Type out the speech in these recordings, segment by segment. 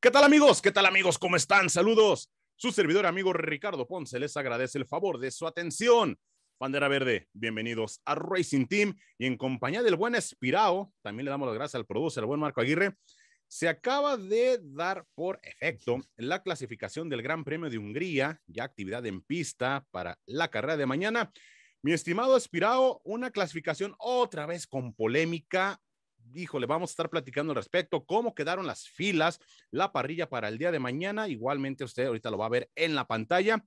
¿Qué tal amigos? ¿Qué tal amigos? ¿Cómo están? Saludos. Su servidor amigo Ricardo Ponce les agradece el favor de su atención. Bandera Verde, bienvenidos a Racing Team y en compañía del buen Espirao, también le damos las gracias al productor, el buen Marco Aguirre. Se acaba de dar por efecto la clasificación del Gran Premio de Hungría, ya actividad en pista para la carrera de mañana. Mi estimado Espirao, una clasificación otra vez con polémica, híjole, vamos a estar platicando al respecto, cómo quedaron las filas, la parrilla para el día de mañana. Igualmente usted ahorita lo va a ver en la pantalla.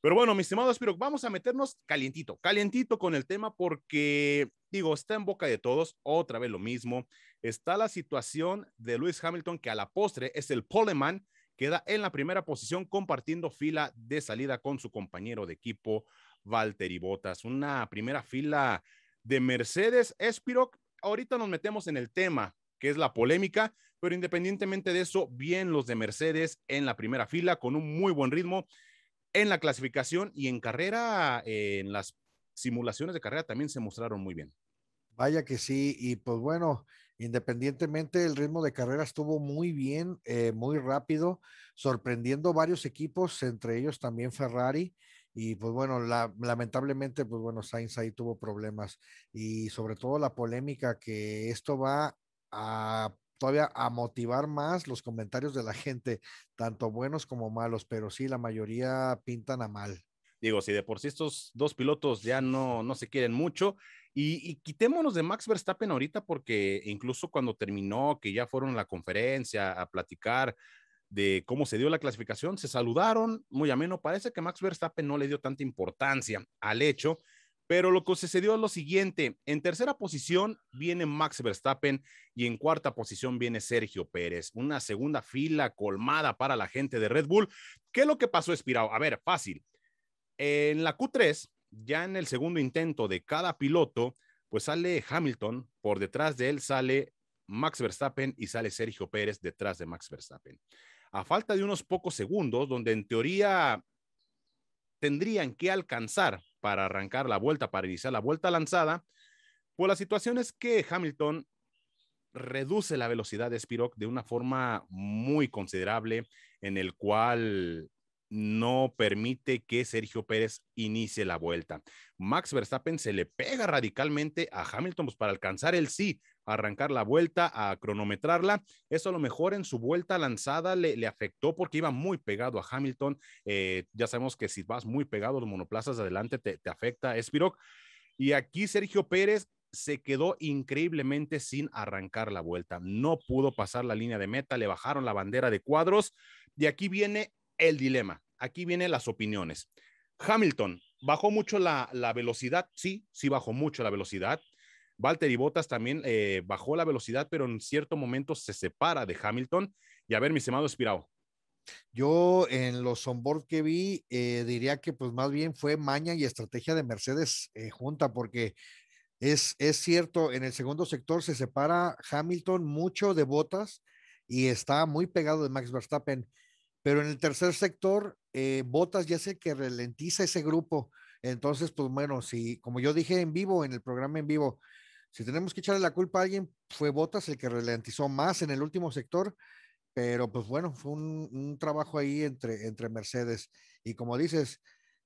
Pero bueno, mi estimado Aspiro, vamos a meternos calientito, calientito con el tema porque, digo, está en boca de todos, otra vez lo mismo. Está la situación de Luis Hamilton, que a la postre es el poleman, queda en la primera posición compartiendo fila de salida con su compañero de equipo, Valtteri Bottas. Una primera fila de Mercedes espiro ahorita nos metemos en el tema, que es la polémica, pero independientemente de eso, bien los de Mercedes en la primera fila, con un muy buen ritmo en la clasificación y en carrera, en las simulaciones de carrera también se mostraron muy bien. Vaya que sí, y pues bueno, independientemente el ritmo de carrera estuvo muy bien, eh, muy rápido, sorprendiendo varios equipos, entre ellos también Ferrari. Y pues bueno, lamentablemente, pues bueno, Sainz ahí tuvo problemas y sobre todo la polémica que esto va a todavía a motivar más los comentarios de la gente, tanto buenos como malos, pero sí, la mayoría pintan a mal. Digo, si de por sí estos dos pilotos ya no, no se quieren mucho, y, y quitémonos de Max Verstappen ahorita, porque incluso cuando terminó, que ya fueron a la conferencia a platicar de cómo se dio la clasificación, se saludaron, muy ameno, parece que Max Verstappen no le dio tanta importancia al hecho, pero lo que sucedió es lo siguiente, en tercera posición viene Max Verstappen y en cuarta posición viene Sergio Pérez, una segunda fila colmada para la gente de Red Bull. ¿Qué es lo que pasó, Espirao? A ver, fácil. En la Q3, ya en el segundo intento de cada piloto, pues sale Hamilton, por detrás de él sale Max Verstappen y sale Sergio Pérez detrás de Max Verstappen a falta de unos pocos segundos, donde en teoría tendrían que alcanzar para arrancar la vuelta, para iniciar la vuelta lanzada, pues la situación es que Hamilton reduce la velocidad de Spirok de una forma muy considerable, en el cual no permite que Sergio Pérez inicie la vuelta. Max Verstappen se le pega radicalmente a Hamilton pues, para alcanzar el sí, arrancar la vuelta, a cronometrarla. Eso a lo mejor en su vuelta lanzada le, afectó porque iba muy pegado a Hamilton. Eh, ya sabemos que si vas muy pegado los monoplazas adelante te, afecta Spirok. Y aquí Sergio Pérez se quedó increíblemente sin arrancar la vuelta. No pudo pasar la línea de meta, le bajaron la bandera de cuadros. Y aquí viene el dilema, aquí vienen las opiniones. Hamilton, ¿bajó mucho la velocidad? Sí, sí bajó mucho la velocidad y Bottas también eh, bajó la velocidad, pero en cierto momento se separa de Hamilton. Y a ver, mi semado Espirao. Yo en los onboard que vi eh, diría que pues más bien fue maña y estrategia de Mercedes eh, junta porque es, es cierto, en el segundo sector se separa Hamilton mucho de Botas y está muy pegado de Max Verstappen, pero en el tercer sector Botas ya sé que ralentiza ese grupo. Entonces, pues bueno, si como yo dije en vivo, en el programa en vivo, si tenemos que echarle la culpa a alguien, fue Botas el que ralentizó más en el último sector, pero pues bueno, fue un, trabajo ahí entre, entre Mercedes. Y como dices,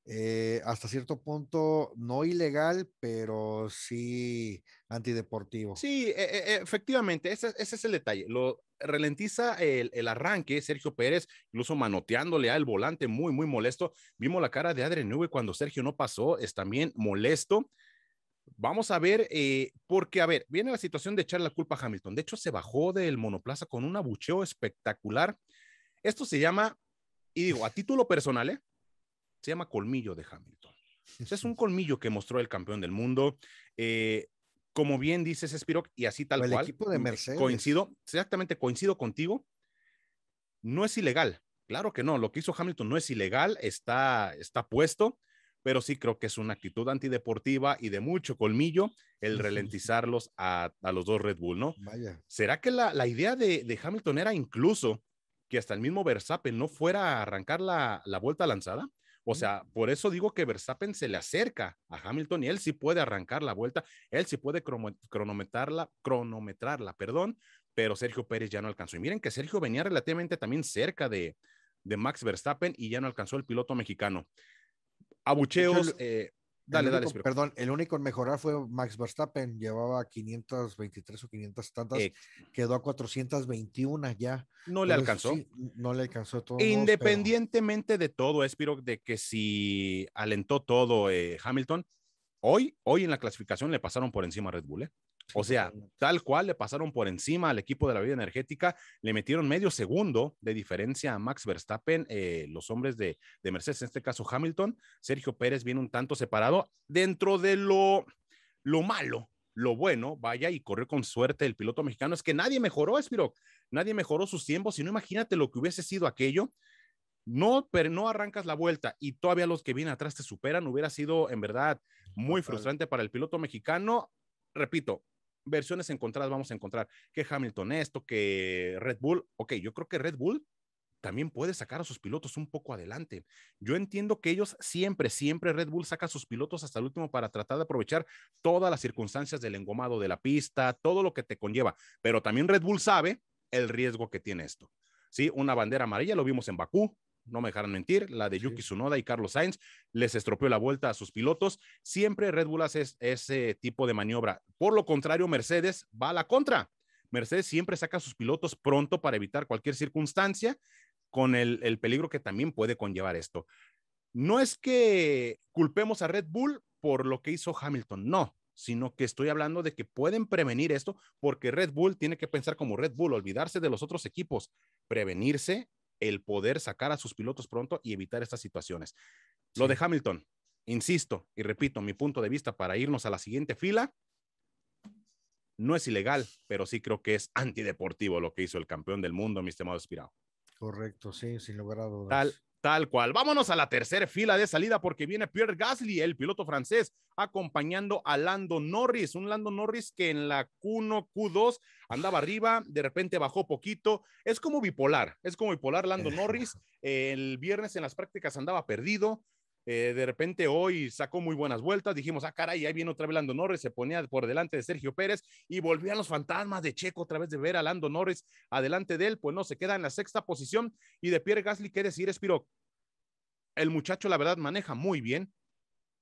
eh, hasta cierto punto no ilegal, pero sí antideportivo. Sí, e, e, efectivamente, ese, es el detalle. Lo ralentiza el, arranque, Sergio Pérez, incluso manoteándole al volante, muy, muy molesto. Vimos la cara de Adrián Nube cuando Sergio no pasó, es también molesto. Vamos a ver, eh, porque, a ver, viene la situación de echar la culpa a Hamilton. De hecho, se bajó del monoplaza con un abucheo espectacular. Esto se llama, y digo, a título personal, ¿eh? se llama colmillo de Hamilton. es un colmillo que mostró el campeón del mundo. Eh, como bien dices, Spirok, y así tal cual. equipo de mm, Mercedes. Coincido, exactamente, coincido contigo. No es ilegal. Claro que no. Lo que hizo Hamilton no es ilegal, está, está puesto pero sí creo que es una actitud antideportiva y de mucho colmillo el ralentizarlos a, los dos Red Bull, ¿no? Vaya. ¿Será que la, idea de, Hamilton era incluso que hasta el mismo Verstappen no fuera a arrancar la, vuelta lanzada? O sea, por eso digo que Verstappen se le acerca a Hamilton y él sí puede arrancar la vuelta, él sí puede cronometrarla, cronometrarla, perdón, pero Sergio Pérez ya no alcanzó. Y miren que Sergio venía relativamente también cerca de, de Max Verstappen y ya no alcanzó el piloto mexicano abucheos. Eh, dale, dale. Perdón, el único en mejorar fue Max Verstappen, llevaba 523 o 500 tantas, quedó a 421 ya. No le alcanzó. no le alcanzó todo. Independientemente de todo, Espiro, eh, de que si alentó todo eh, Hamilton, hoy, hoy en la clasificación le pasaron por encima a Red Bull. O sea, tal cual le pasaron por encima al equipo de la vida energética, le metieron medio segundo de diferencia a Max Verstappen, eh, los hombres de, Mercedes, en este caso Hamilton, Sergio Pérez viene un tanto separado dentro de lo, lo malo. Lo bueno, vaya y corrió con suerte el piloto mexicano, es que nadie mejoró, Espiro, nadie mejoró sus tiempos, Y no imagínate lo que hubiese sido aquello, no, pero no arrancas la vuelta y todavía los que vienen atrás te superan, hubiera sido en verdad muy frustrante para el piloto mexicano. Repito, versiones encontradas vamos a encontrar, que Hamilton esto, que Red Bull, ok, yo creo que Red Bull también puede sacar a sus pilotos un poco adelante. Yo entiendo que ellos siempre, siempre Red Bull saca a sus pilotos hasta el último para tratar de aprovechar todas las circunstancias del engomado de la pista, todo lo que te conlleva, pero también Red Bull sabe el riesgo que tiene esto. Sí, una bandera amarilla lo vimos en Bakú, no me dejarán mentir, la de Yuki Tsunoda y Carlos Sainz, les estropeó la vuelta a sus pilotos. Siempre Red Bull hace ese tipo de maniobra. Por lo contrario, Mercedes va a la contra. Mercedes siempre saca a sus pilotos pronto para evitar cualquier circunstancia con el, el peligro que también puede conllevar esto. No es que culpemos a Red Bull por lo que hizo Hamilton, no, sino que estoy hablando de que pueden prevenir esto porque Red Bull tiene que pensar como Red Bull, olvidarse de los otros equipos, prevenirse el poder sacar a sus pilotos pronto y evitar estas situaciones. Lo de Hamilton, insisto y repito mi punto de vista para irnos a la siguiente fila, no es ilegal, pero sí creo que es antideportivo lo que hizo el campeón del mundo, mi estimado Espirado. Correcto, sí, sin lugar a dudas. Tal cual. Vámonos a la tercera fila de salida porque viene Pierre Gasly, el piloto francés, acompañando a Lando Norris. Un Lando Norris que en la Q1, Q2 andaba arriba, de repente bajó poquito. Es como bipolar, es como bipolar Lando Norris. El viernes en las prácticas andaba perdido, eh, de repente hoy sacó muy buenas vueltas, dijimos, ah, caray, ahí viene otra vez Lando Norris, se ponía por delante de Sergio Pérez y volvían los fantasmas de Checo otra vez de ver a Lando Norris adelante de él, pues no, se queda en la sexta posición y de Pierre Gasly, ¿qué decir, Spiro? El muchacho, la verdad, maneja muy bien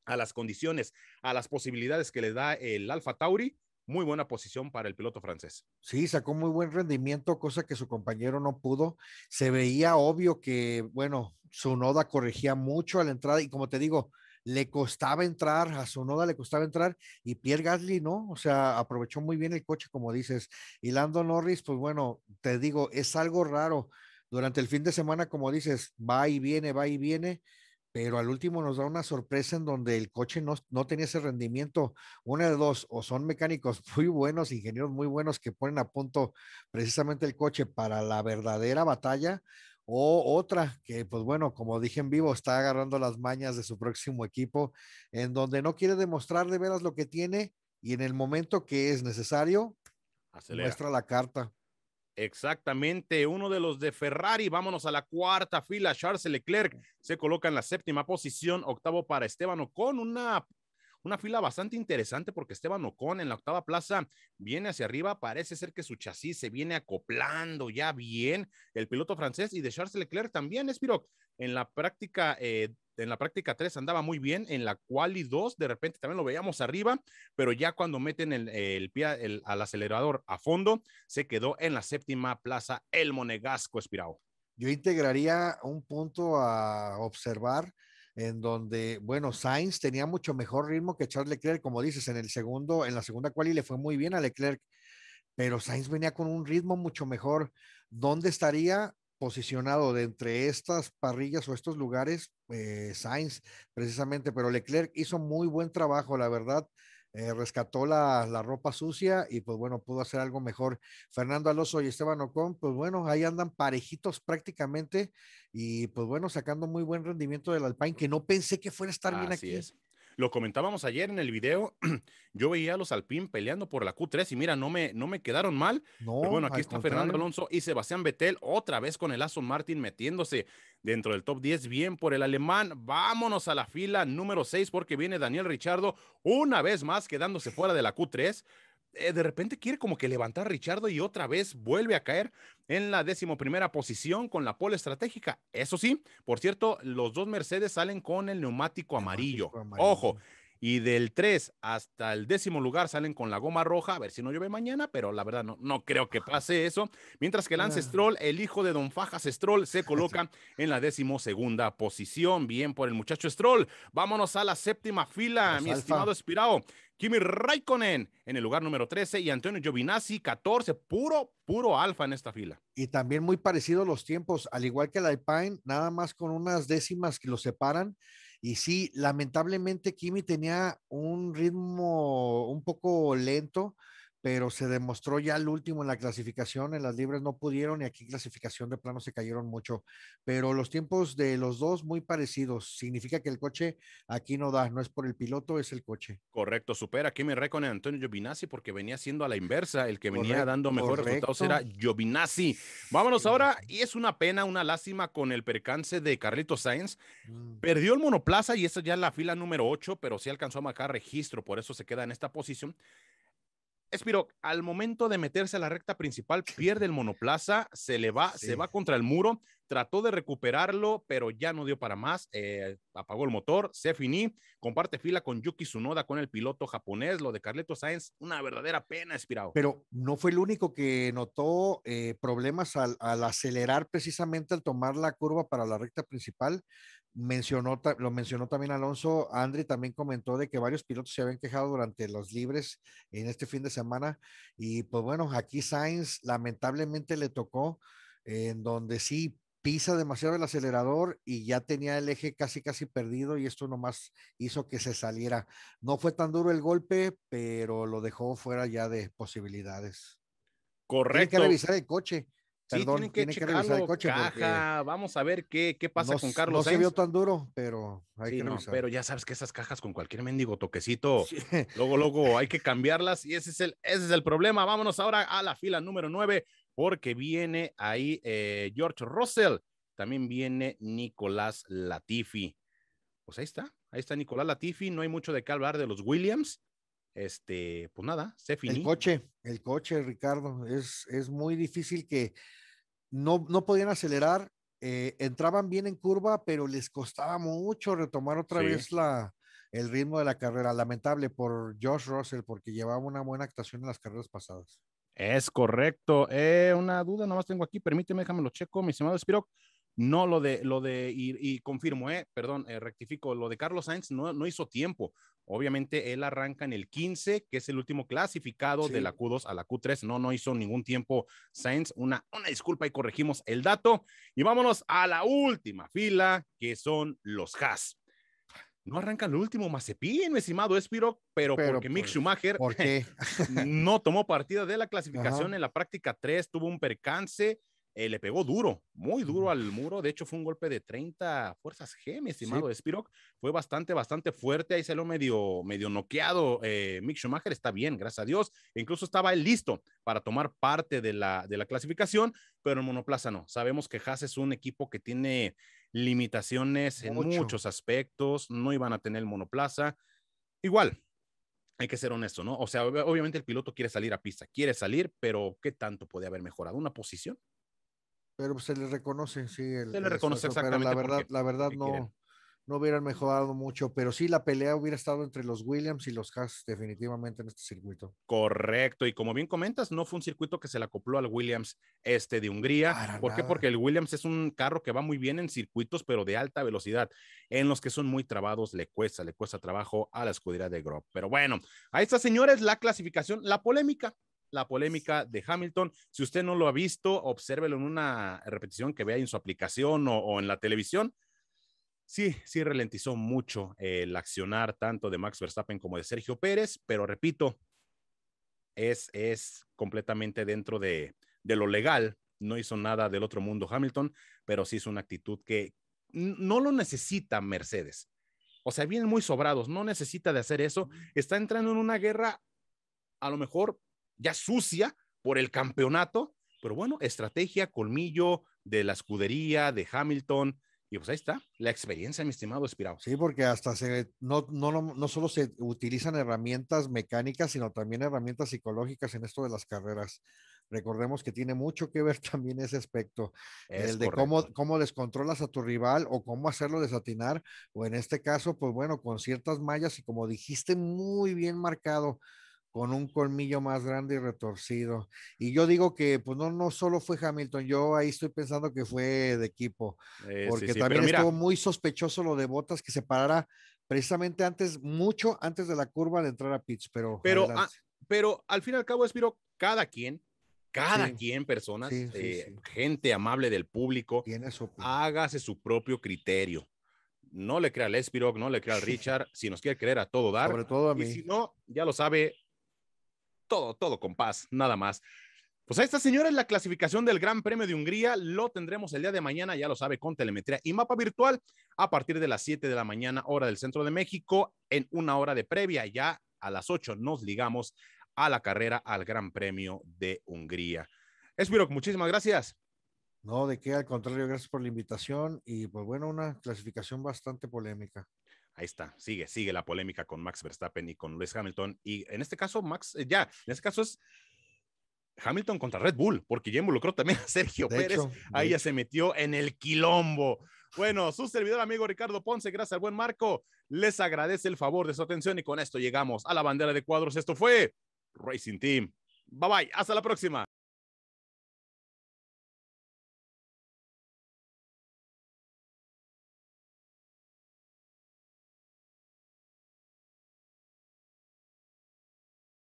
a las condiciones, a las posibilidades que le da el Alfa Tauri. Muy buena posición para el piloto francés. Sí, sacó muy buen rendimiento, cosa que su compañero no pudo. Se veía obvio que, bueno, noda corregía mucho a la entrada y como te digo, le costaba entrar, a su noda le costaba entrar y Pierre Gasly no, o sea, aprovechó muy bien el coche, como dices. Y Lando Norris, pues bueno, te digo, es algo raro. Durante el fin de semana, como dices, va y viene, va y viene, pero al último nos da una sorpresa en donde el coche no, no tenía ese rendimiento. Una de dos, o son mecánicos muy buenos, ingenieros muy buenos que ponen a punto precisamente el coche para la verdadera batalla, o otra que, pues bueno, como dije en vivo, está agarrando las mañas de su próximo equipo, en donde no quiere demostrar de veras lo que tiene y en el momento que es necesario, muestra la carta. Exactamente, uno de los de Ferrari. Vámonos a la cuarta fila. Charles Leclerc se coloca en la séptima posición, octavo para Esteban con una una fila bastante interesante porque Esteban Ocon en la octava plaza viene hacia arriba, parece ser que su chasis se viene acoplando ya bien el piloto francés y de Charles Leclerc también, Espiro, en la práctica... Eh, en la práctica 3 andaba muy bien, en la quali 2 de repente también lo veíamos arriba, pero ya cuando meten el, pie al acelerador a fondo, se quedó en la séptima plaza el monegasco Espirao. Yo integraría un punto a observar en donde, bueno, Sainz tenía mucho mejor ritmo que Charles Leclerc, como dices, en el segundo, en la segunda y le fue muy bien a Leclerc, pero Sainz venía con un ritmo mucho mejor. ¿Dónde estaría posicionado de entre estas parrillas o estos lugares? Eh, Sainz, precisamente, pero Leclerc hizo muy buen trabajo, la verdad eh, rescató la, ropa sucia y pues bueno, pudo hacer algo mejor. Fernando Alonso y Esteban Ocon, pues bueno, ahí andan parejitos prácticamente y pues bueno, sacando muy buen rendimiento del Alpine, que no pensé que fuera a estar bien aquí. Es. Lo comentábamos ayer en el video, yo veía a los Alpín peleando por la Q3 y mira, no me, no me quedaron mal. bueno, aquí está Fernando Alonso y Sebastián Vettel otra vez con el Aston Martin metiéndose dentro del top 10, bien por el alemán. Vámonos a la fila número 6 porque viene Daniel Richardo una vez más quedándose fuera de la Q3. Eh, de repente quiere como que levantar a Richardo y otra vez vuelve a caer en la decimoprimera posición con la pole estratégica. Eso sí, por cierto, los dos Mercedes salen con el neumático, amarillo. Ojo, y del 3 hasta el décimo lugar salen con la goma roja, a ver si no llueve mañana, pero la verdad no, no creo que pase eso. Mientras que Lance Stroll, el hijo de Don Fajas Stroll, se coloca en la décimo segunda posición. Bien por el muchacho Stroll. Vámonos a la séptima fila, mi pues estimado Espirao. Kimi Raikkonen en el lugar número 13 y Antonio Giovinazzi 14, puro, puro alfa en esta fila. Y también muy parecidos los tiempos, al igual que la Alpine, nada más con unas décimas que los separan. Y sí, lamentablemente Kimi tenía un ritmo un poco lento pero se demostró ya el último en la clasificación, en las libres no pudieron y aquí clasificación de plano se cayeron mucho, pero los tiempos de los dos muy parecidos, significa que el coche aquí no da, no es por el piloto, es el coche. Correcto, supera aquí me reconoce Antonio Giovinazzi porque venía siendo a la inversa, el que venía dando mejor resultados era Giovinazzi. Vámonos ahora, y es una pena, una lástima con el percance de Carlitos Sainz, mm. perdió el monoplaza y esa ya es la fila número 8, pero sí alcanzó a marcar registro, por eso se queda en esta posición. Espiro, al momento de meterse a la recta principal, pierde el monoplaza, se le va, se va contra el muro, trató de recuperarlo, pero ya no dio para más, eh, apagó el motor, se finí, comparte fila con Yuki Tsunoda, con el piloto japonés, lo de Carleto Sainz, una verdadera pena, Espiro. Pero no fue el único que notó eh, problemas al, al acelerar precisamente al tomar la curva para la recta principal, Mencionó, lo mencionó también Alonso, Andri también comentó de que varios pilotos se habían quejado durante los libres en este fin de semana y pues bueno, aquí Sainz lamentablemente le tocó en donde sí pisa demasiado el acelerador y ya tenía el eje casi casi perdido y esto nomás hizo que se saliera. No fue tan duro el golpe, pero lo dejó fuera ya de posibilidades. Correcto. que revisar el coche. Sí, tienen que, checarlo, Caja, vamos a ver qué, qué pasa con Carlos. No se ¿eh? vio tan duro, pero Pero ya sabes que esas cajas con cualquier mendigo toquecito, luego, luego hay que cambiarlas y ese es, el, ese es el problema. Vámonos ahora a la fila número 9, porque viene ahí eh, George Russell, también viene Nicolás Latifi. Pues ahí está, ahí está Nicolás Latifi, no hay mucho de qué hablar de los Williams este, pues nada, se finí. El coche, el coche, Ricardo, es, es muy difícil que no, podían acelerar, eh, entraban bien en curva, pero les costaba mucho retomar otra vez la, el ritmo de la carrera. Lamentable por Josh Russell, porque llevaba una buena actuación en las carreras pasadas. Es correcto. Eh, una duda nomás tengo aquí, permíteme, déjame lo checo, mi estimado Spirock. No, lo de, lo de, y, y confirmo, eh, perdón, eh, rectifico, lo de Carlos Sainz no, no hizo tiempo. Obviamente él arranca en el 15, que es el último clasificado de la Q2 a la Q3. No, no hizo ningún tiempo Sainz. Una, una disculpa y corregimos el dato. Y vámonos a la última fila, que son los Haas. No arranca el último Mazepin, mi estimado Espiro, pero, porque Mick Schumacher no tomó partida de la clasificación en la práctica 3, tuvo un percance eh, le pegó duro, muy duro mm. al muro. De hecho, fue un golpe de 30 fuerzas G, mi estimado Spirok. Fue bastante, bastante fuerte. Ahí se lo medio, medio noqueado. Eh, Mick Schumacher está bien, gracias a Dios. incluso estaba él listo para tomar parte de la, de la clasificación, pero en monoplaza no. Sabemos que Haas es un equipo que tiene limitaciones en muchos aspectos. No iban a tener monoplaza. Igual, hay que ser honesto, ¿no? O sea, obviamente el piloto quiere salir a pista, quiere salir, pero ¿qué tanto puede haber mejorado? ¿Una posición? Pero pues, se le reconoce, sí. El, se le reconoce exactamente. la verdad, la verdad no, no hubieran mejorado mucho, pero sí la pelea hubiera estado entre los Williams y los Haas definitivamente en este circuito. Correcto, y como bien comentas, no fue un circuito que se le acopló al Williams este de Hungría. ¿Por qué? Porque el Williams es un carro que va muy bien en circuitos, pero de alta velocidad, en los que son muy trabados, le cuesta, le cuesta trabajo a la escudería de Grob. Pero bueno, a estas señores, la clasificación, la polémica la polémica de Hamilton. Si usted no lo ha visto, obsérvelo en una repetición que vea en su aplicación o, en la televisión. Sí, sí ralentizó mucho el accionar tanto de Max Verstappen como de Sergio Pérez, pero repito, es, es completamente dentro de, de lo legal. No hizo nada del otro mundo Hamilton, pero sí es una actitud que no lo necesita Mercedes. O sea, vienen muy sobrados, no necesita de hacer eso. Está entrando en una guerra a lo mejor ya sucia por el campeonato, pero bueno, estrategia, colmillo de la escudería, de Hamilton, y pues ahí está, la experiencia, mi estimado Espirado. Sí, porque hasta se, no, no, no, solo se utilizan herramientas mecánicas, sino también herramientas psicológicas en esto de las carreras. Recordemos que tiene mucho que ver también ese aspecto, el de cómo, cómo descontrolas a tu rival o cómo hacerlo desatinar, o en este caso, pues bueno, con ciertas mallas y como dijiste muy bien marcado, con un colmillo más grande y retorcido. Y yo digo que pues no, no solo fue Hamilton, yo ahí estoy pensando que fue de equipo, eh, porque también estuvo muy sospechoso lo de Botas que se parara precisamente antes, mucho antes de la curva de entrar a pits, pero... Pero, ah, pero al fin y al cabo, Espiro, cada quien, cada quien, personas, eh, gente amable del público, hágase su propio criterio no le crea al espiro no le crea al Richard, si nos quiere creer a todo dar. Sobre todo a mí. Y si no, ya lo sabe, todo, todo con paz, nada más. Pues a está, señores, la clasificación del Gran Premio de Hungría. Lo tendremos el día de mañana, ya lo sabe, con telemetría y mapa virtual a partir de las 7 de la mañana, hora del centro de México, en una hora de previa. Ya a las 8 nos ligamos a la carrera al Gran Premio de Hungría. Espiro, muchísimas gracias. No, de qué, al contrario, gracias por la invitación y pues bueno, una clasificación bastante polémica. Ahí está, sigue, sigue la polémica con Max Verstappen y con Lewis Hamilton. Y en este caso, Max, eh, ya, en este caso es Hamilton contra Red Bull, porque ya involucró también a Sergio Pérez. Ahí ya se metió en el quilombo. Bueno, su servidor amigo Ricardo Ponce, gracias al buen Marco, les agradece el favor de su atención y con esto llegamos a la bandera de cuadros. Esto fue Racing Team. Bye bye, hasta la próxima.